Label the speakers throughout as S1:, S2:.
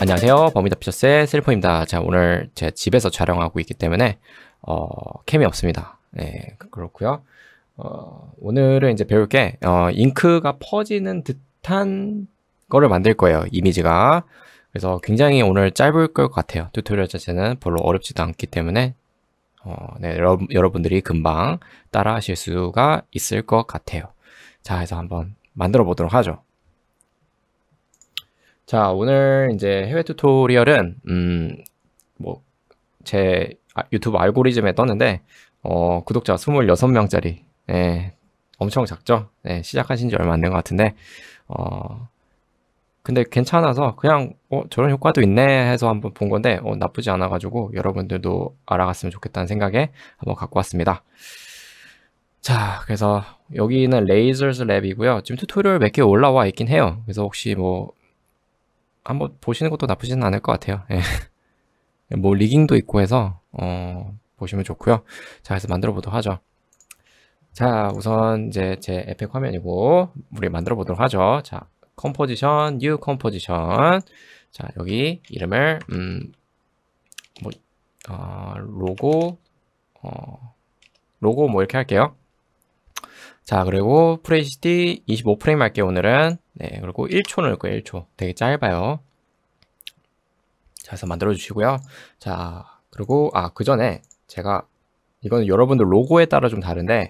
S1: 안녕하세요 범위다피셔스의 슬리퍼입니다 자 오늘 제 집에서 촬영하고 있기 때문에 어, 캠이 없습니다 네 그렇고요 어, 오늘은 이제 배울 게 어, 잉크가 퍼지는 듯한 거를 만들 거예요 이미지가 그래서 굉장히 오늘 짧을 것 같아요 튜토리얼 자체는 별로 어렵지도 않기 때문에 어, 네, 여러, 분들이 금방 따라 하실 수가 있을 것 같아요 자해서 한번 만들어 보도록 하죠 자, 오늘 이제 해외 튜토리얼은 음, 뭐제 아, 유튜브 알고리즘에 떴는데 어, 구독자 26명짜리 예, 엄청 작죠? 예, 시작하신 지 얼마 안 된 것 같은데 어, 근데 괜찮아서 그냥 어, 저런 효과도 있네 해서 한번 본 건데 어, 나쁘지 않아 가지고 여러분들도 알아갔으면 좋겠다는 생각에 한번 갖고 왔습니다. 자, 그래서 여기는 레이저스 랩이고요. 지금 튜토리얼 몇 개 올라와 있긴 해요. 그래서 혹시 뭐 한번 보시는 것도 나쁘지는 않을 것 같아요. 예. 뭐 리깅도 있고 해서 어, 보시면 좋고요. 자, 그래서 만들어 보도록 하죠. 자, 우선 이제 제 에펙 화면이고 우리 만들어 보도록 하죠. 자, 컴포지션, 뉴 컴포지션. 자, 여기 이름을 음, 뭐 어, 로고 어, 로고 뭐 이렇게 할게요. 자, 그리고 프레시티 25프레임 할게요, 오늘은. 네, 그리고 1초 넣을 거예요. 1초. 되게 짧아요. 자, 해서 만들어 주시고요. 자, 그리고 아, 그 전에 제가 이건 여러분들 로고에 따라 좀 다른데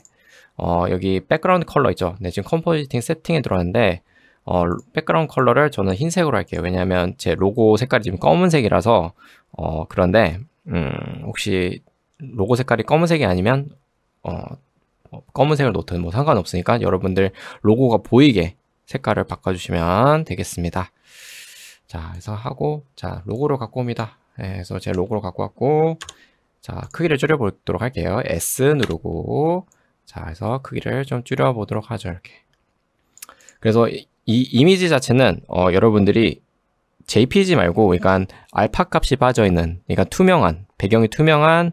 S1: 어, 여기 백그라운드 컬러 있죠. 네, 지금 컴포지팅 세팅에 들어왔는데 어, 백그라운드 컬러를 저는 흰색으로 할게요. 왜냐하면 제 로고 색깔이 지금 검은색이라서 어, 그런데 음, 혹시 로고 색깔이 검은색이 아니면 어, 뭐 검은색을 놓든 뭐 상관없으니까 여러분들 로고가 보이게 색깔을 바꿔주시면 되겠습니다. 자, 그래서 하고, 자, 로고를 갖고 옵니다. 네, 그래서 제 로고를 갖고 왔고, 자, 크기를 줄여보도록 할게요. S 누르고, 자, 그래서 크기를 좀 줄여보도록 하죠, 이렇게. 그래서 이, 이 이미지 자체는, 어, 여러분들이 JPG 말고, 그러니까 알파 값이 빠져있는, 그러니까 투명한, 배경이 투명한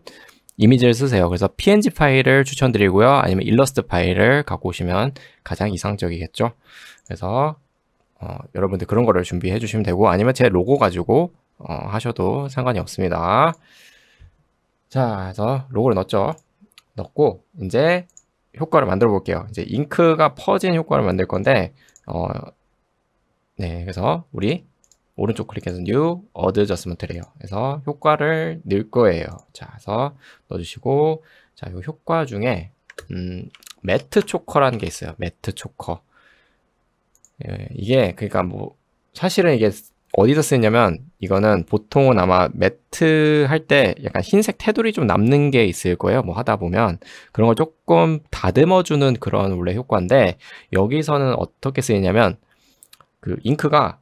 S1: 이미지를 쓰세요. 그래서 png 파일을 추천드리고요. 아니면 일러스트 파일을 갖고 오시면 가장 이상적이겠죠. 그래서 어, 여러분들 그런 거를 준비해 주시면 되고 아니면 제 로고 가지고 어, 하셔도 상관이 없습니다. 자, 그래서 로고를 넣었죠. 넣고 이제 효과를 만들어 볼게요. 이제 잉크가 퍼진 효과를 만들 건데 어, 네, 그래서 우리 오른쪽 클릭해서 New 어드 저스먼트래요 그래서 효과를 넣을 거예요. 자, 그래서 넣어주시고 자, 요 효과 중에 음, 매트 초커라는 게 있어요. 매트 초커. 예, 이게 그니까뭐 사실은 이게 어디서 쓰냐면 이거는 보통은 아마 매트 할 때 약간 흰색 테두리 좀 남는 게 있을 거예요. 뭐 하다 보면 그런 걸 조금 다듬어 주는 그런 원래 효과인데 여기서는 어떻게 쓰이냐면 그 잉크가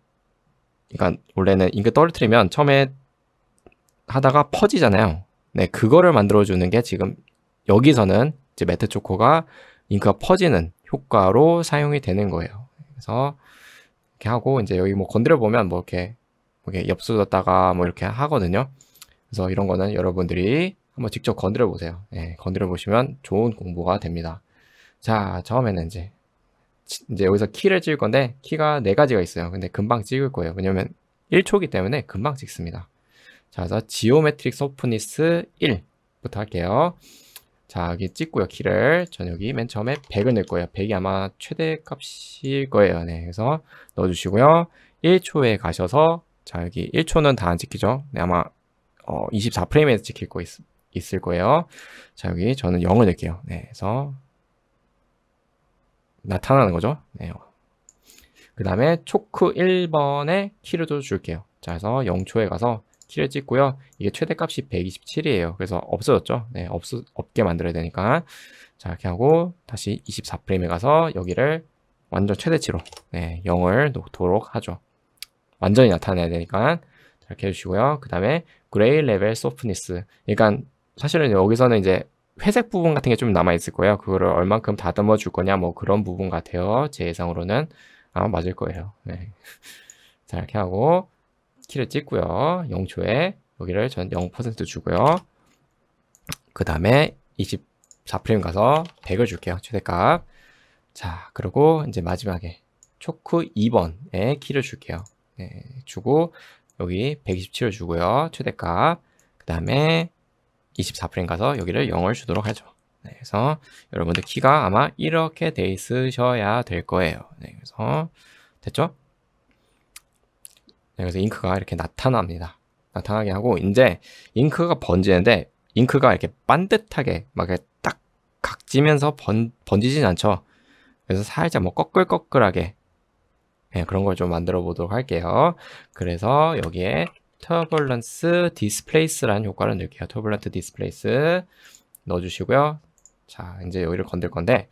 S1: 그러니까 원래는 잉크 떨어뜨리면 처음에 하다가 퍼지잖아요. 네, 그거를 만들어주는 게 지금 여기서는 이제 매트 초코가 잉크가 퍼지는 효과로 사용이 되는 거예요. 그래서 이렇게 하고 이제 여기 뭐 건드려 보면 뭐 이렇게 뭐 이렇게 엽수뒀다가 뭐 이렇게 하거든요. 그래서 이런 거는 여러분들이 한번 직접 건드려 보세요. 예, 건드려 보시면 좋은 공부가 됩니다. 자, 처음에는 이제 이제 여기서 키를 찍을 건데 키가 네 가지가 있어요. 근데 금방 찍을 거예요. 왜냐면 1초기 때문에 금방 찍습니다. 자, 그래서 지오메트릭 소프니스 1부터 할게요. 자, 여기 찍고요. 키를. 전 여기 맨 처음에 100을 넣을 거예요. 100이 아마 최대값일 거예요. 네, 그래서 넣어주시고요. 1초에 가셔서 자, 여기 1초는 다 안 찍히죠. 네, 아마 어, 24프레임에서 찍힐 거 있, 있을 거예요. 자, 여기 저는 0을 넣을게요. 네, 그래서 나타나는 거죠. 네. 그 다음에 초크 1번에 키를 줘 줄게요. 자, 그래서 0초에 가서 키를 찍고요. 이게 최대값이 127이에요. 그래서 없어졌죠. 네, 없, 없게 만들어야 되니까. 자, 이렇게 하고 다시 24프레임에 가서 여기를 완전 최대치로 네, 0을 놓도록 하죠. 완전히 나타내야 되니까 이렇게 해주시고요. 그 다음에 그레이 레벨 소프니스. 그러니까 사실은 여기서는 이제 회색 부분 같은 게 좀 남아있을 거예요. 그거를 얼만큼 다듬어 줄 거냐 뭐 그런 부분 같아요. 제 예상으로는 아마 맞을 거예요. 네. 자 이렇게 하고 키를 찍고요. 0초에 여기를 전 0% 주고요. 그 다음에 24프레임 가서 100을 줄게요. 최대값. 자 그리고 이제 마지막에 초크 2번에 키를 줄게요. 네, 주고 여기 127을 주고요. 최대값. 그 다음에 24프레임 가서 여기를 0을 주도록 하죠. 네, 그래서 여러분들 키가 아마 이렇게 돼 있으셔야 될 거예요. 네, 그래서 됐죠? 네, 그래서 잉크가 이렇게 나타납니다. 나타나게 하고 이제 잉크가 번지는데 잉크가 이렇게 반듯하게 막 딱 각지면서 번, 번지진 않죠. 그래서 살짝 뭐 꺼끌꺼끌하게 네, 그런 걸 좀 만들어 보도록 할게요. 그래서 여기에 터블런스 디스플레이스라는 효과를 넣을게요. 터블런트 디스플레이스 넣어주시고요. 자, 이제 여기를 건들 건데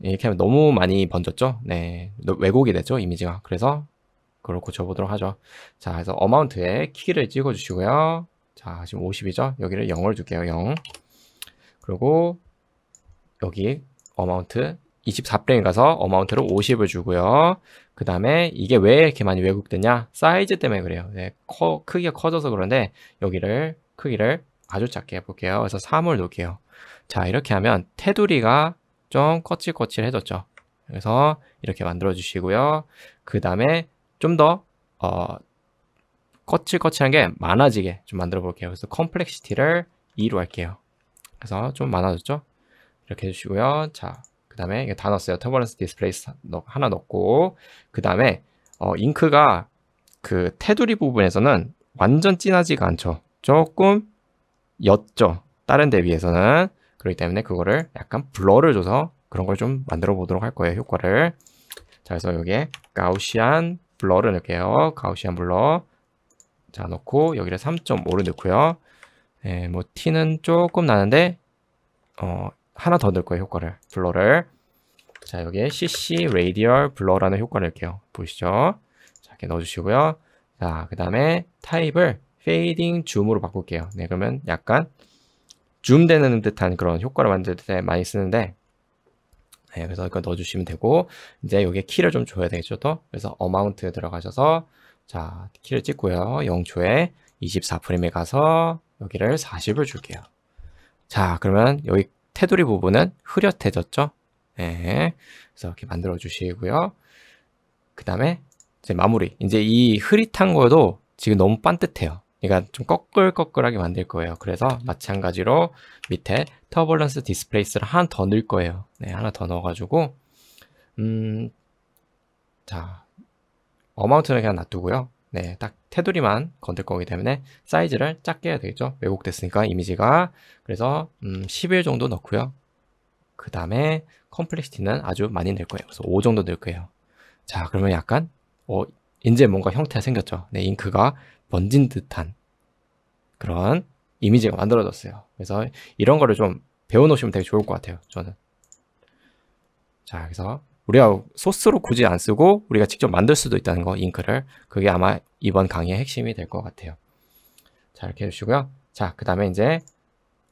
S1: 이렇게 하면 너무 많이 번졌죠? 네, 왜곡이 되죠? 이미지가. 그래서 그걸 고쳐보도록 하죠. 자, 그래서 어마운트에 키를 찍어주시고요. 자, 지금 50이죠? 여기를 0을 줄게요, 0. 그리고 여기 어마운트 24프레임 가서 어마운트로 50을 주고요. 그 다음에 이게 왜 이렇게 많이 왜곡되냐? 사이즈 때문에 그래요. 네, 커, 크기가 커져서 그런데 여기를 크기를 아주 작게 해볼게요. 그래서 3을 놓을게요. 자 이렇게 하면 테두리가 좀 거칠거칠해졌죠. 그래서 이렇게 만들어 주시고요. 그 다음에 좀 더 어, 거칠거칠한 게 많아지게 좀 만들어 볼게요. 그래서 컴플렉시티를 2로 할게요. 그래서 좀 많아졌죠? 이렇게 해주시고요. 자, 그 다음에 이거 다 넣었어요. 터버런스 디스플레이스 하나 넣고 그 다음에 어, 잉크가 그 테두리 부분에서는 완전 진하지가 않죠. 조금 옅죠. 다른 데 비해서는 그렇기 때문에 그거를 약간 블러를 줘서 그런 걸 좀 만들어 보도록 할 거예요. 효과를 자 그래서 여기에 가우시안 블러를 넣을게요. 가우시안 블러 자 넣고 여기를 3 5를 넣고요. 예, 뭐 티는 조금 나는데 어, 하나 더 넣을 거예요 효과를 블러를 자 여기에 CC Radial Blur라는 효과를 넣을게요 보시죠자 이렇게 넣어주시고요 자 그 다음에 타입을 Fading Zoom으로 바꿀게요 네 그러면 약간 줌되는 듯한 그런 효과를 만들 때 많이 쓰는데 네, 그래서 이거 넣어주시면 되고 이제 여기에 키를 좀 줘야 되겠죠 또 그래서 어마운트 들어가셔서 자 키를 찍고요 0초에 24프레임에 가서 여기를 40을 줄게요 자 그러면 여기 테두리 부분은 흐려해졌죠 예. 그래서 이렇게 만들어 주시고요. 그 다음에 이제 마무리. 이제 이 흐릿한 거도 지금 너무 빤듯해요 그러니까 좀 꺼끌꺼끌하게 만들 거예요. 그래서 마찬가지로 밑에 터블런스 디스플레이스를 하나 더 넣을 거예요. 네, 하나 더 넣어가지고 음, 자 어마운트는 그냥 놔두고요. 네, 딱 테두리만 건들 거기 때문에 사이즈를 작게 해야 되겠죠 왜곡됐으니까 이미지가 그래서 음, 10일 정도 넣고요 그 다음에 컴플렉시티는 아주 많이 넣을 거예요 그래서 5 정도 넣을 거예요 자 그러면 약간 어, 이제 뭔가 형태가 생겼죠 네, 잉크가 번진 듯한 그런 이미지가 만들어졌어요 그래서 이런 거를 좀 배워놓으시면 되게 좋을 것 같아요 저는 자 그래서 우리가 소스로 굳이 안 쓰고 우리가 직접 만들 수도 있다는 거, 잉크를. 그게 아마 이번 강의의 핵심이 될 것 같아요. 자, 이렇게 해주시고요. 자, 그 다음에 이제,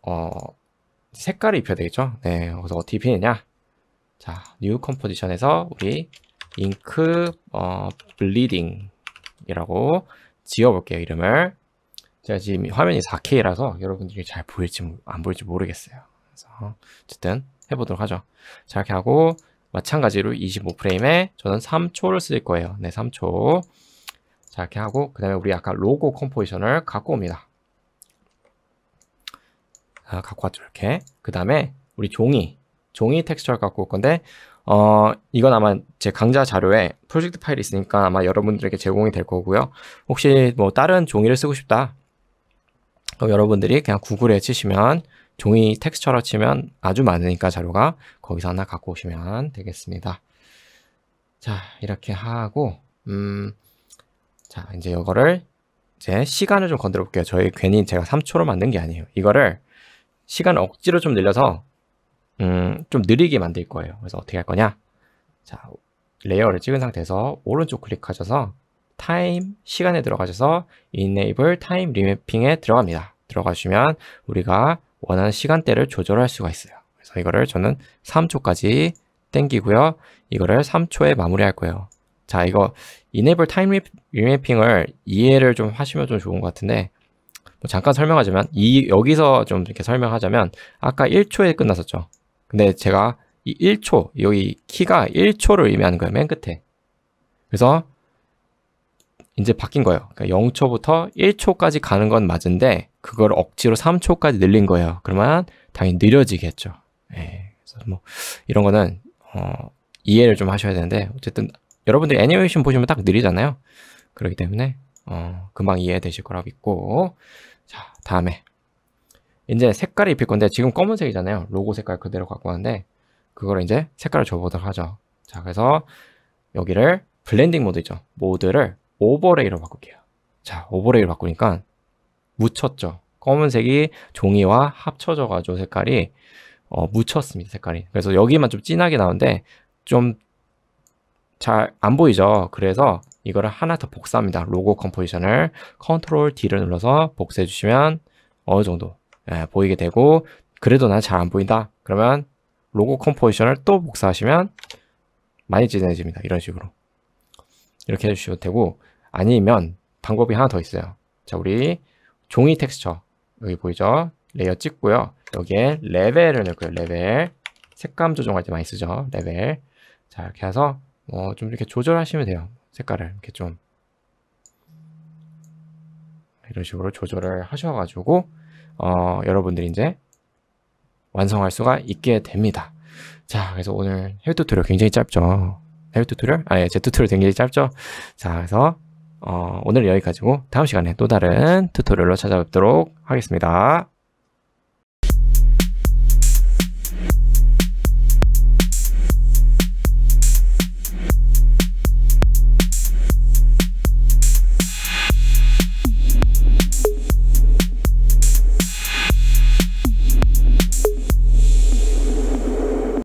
S1: 어, 색깔을 입혀야 되겠죠? 네, 그래서 어떻게 입히느냐? 자, 뉴 컴포지션에서 우리 잉크 어, 블리딩이라고 지어볼게요, 이름을. 제가 지금 화면이 4K라서 여러분들이 잘 보일지 안 보일지 모르겠어요. 그래서 어쨌든 해보도록 하죠. 자, 이렇게 하고 마찬가지로 25프레임에 저는 3초를 쓸 거예요. 네, 3초. 자, 이렇게 하고 그 다음에 우리 아까 로고 컴포지션을 갖고 옵니다. 아, 갖고 왔죠, 이렇게. 그 다음에 우리 종이, 종이 텍스처를 갖고 올 건데 어, 이건 아마 제 강좌 자료에 프로젝트 파일이 있으니까 아마 여러분들에게 제공이 될 거고요. 혹시 뭐 다른 종이를 쓰고 싶다. 그럼 여러분들이 그냥 구글에 치시면 종이 텍스처로 치면 아주 많으니까 자료가 거기서 하나 갖고 오시면 되겠습니다. 자, 이렇게 하고 음, 자, 이제 이거를 이제 시간을 좀 건드려 볼게요. 저희 괜히 제가 3초로 만든 게 아니에요. 이거를 시간 억지로 좀 늘려서 음, 좀 느리게 만들 거예요. 그래서 어떻게 할 거냐? 자, 레이어를 찍은 상태에서 오른쪽 클릭하셔서 타임 시간에 들어가셔서 enable time remapping에 들어갑니다. 들어가시면 우리가 원하는 시간대를 조절할 수가 있어요. 그래서 이거를 저는 3초까지 땡기고요. 이거를 3초에 마무리할 거예요. 자, 이거 enable time remapping을 이해를 좀 하시면 좀 좋은 것 같은데 뭐 잠깐 설명하자면 이 여기서 좀 이렇게 설명하자면 아까 1초에 끝났었죠. 근데 제가 이 1초, 여기 키가 1초를 의미하는 거예요. 맨 끝에. 그래서 이제 바뀐 거예요. 그러니까 0초부터 1초까지 가는 건 맞은데 그걸 억지로 3초까지 늘린 거예요. 그러면 당연히 느려지겠죠. 예. 그래서 뭐 이런 거는 어, 이해를 좀 하셔야 되는데 어쨌든 여러분들이 애니메이션 보시면 딱 느리잖아요. 그렇기 때문에 어, 금방 이해되실 거라 고 믿고 자 다음에 이제 색깔을 입힐 건데 지금 검은색이잖아요. 로고 색깔 그대로 갖고 왔는데 그걸 이제 색깔을 줘보도록 하죠. 자 그래서 여기를 블렌딩 모드 죠 모드를 오버레이로 바꿀게요 자 오버레이로 바꾸니까 묻혔죠 검은색이 종이와 합쳐져 가지고 색깔이 어, 묻혔습니다 색깔이 그래서 여기만 좀 진하게 나오는데 좀 잘 안 보이죠 그래서 이거를 하나 더 복사합니다 로고 컴포지션을 컨트롤 D를 눌러서 복사해 주시면 어느 정도 예, 보이게 되고 그래도 난 잘 안 보인다 그러면 로고 컴포지션을 또 복사하시면 많이 진해집니다 이런 식으로 이렇게 해주셔도 되고 아니면 방법이 하나 더 있어요. 자, 우리 종이 텍스처 여기 보이죠? 레이어 찍고요. 여기에 레벨을 넣고요. 레벨 색감 조정할 때 많이 쓰죠. 레벨 자 이렇게 해서 뭐좀 어, 이렇게 조절하시면 돼요. 색깔을 이렇게 좀 이런 식으로 조절을 하셔가지고 어, 여러분들이 이제 완성할 수가 있게 됩니다. 자, 그래서 오늘 해외 튜토리얼 굉장히 짧죠. 자유 튜토리얼? 아, 예, 제 튜토리얼 굉장히 짧죠? 자, 그래서, 어, 오늘 여기까지고, 다음 시간에 또 다른 튜토리얼로 찾아뵙도록 하겠습니다.